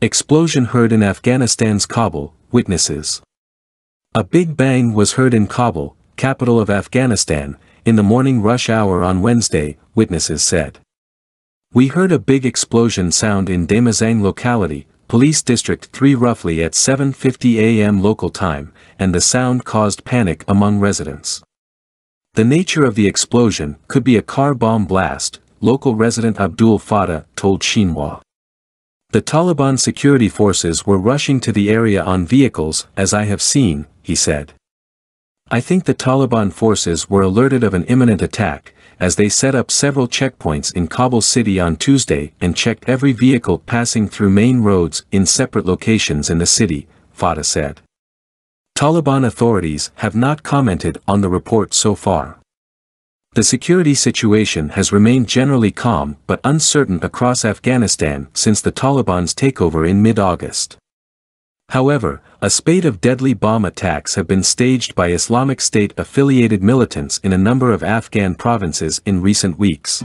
Explosion heard in Afghanistan's Kabul, witnesses. A big bang was heard in Kabul, capital of Afghanistan, in the morning rush hour on Wednesday, witnesses said. We heard a big explosion sound in Damazang locality, police district 3 roughly at 7.50 a.m. local time, and the sound caused panic among residents. The nature of the explosion could be a car bomb blast, local resident Abdul Fattah told Shinhwa. The Taliban security forces were rushing to the area on vehicles, as I have seen, he said. I think the Taliban forces were alerted of an imminent attack, as they set up several checkpoints in Kabul city on Tuesday and checked every vehicle passing through main roads in separate locations in the city, Fatah said. Taliban authorities have not commented on the report so far. The security situation has remained generally calm but uncertain across Afghanistan since the Taliban's takeover in mid-August. However, a spate of deadly bomb attacks have been staged by Islamic State-affiliated militants in a number of Afghan provinces in recent weeks.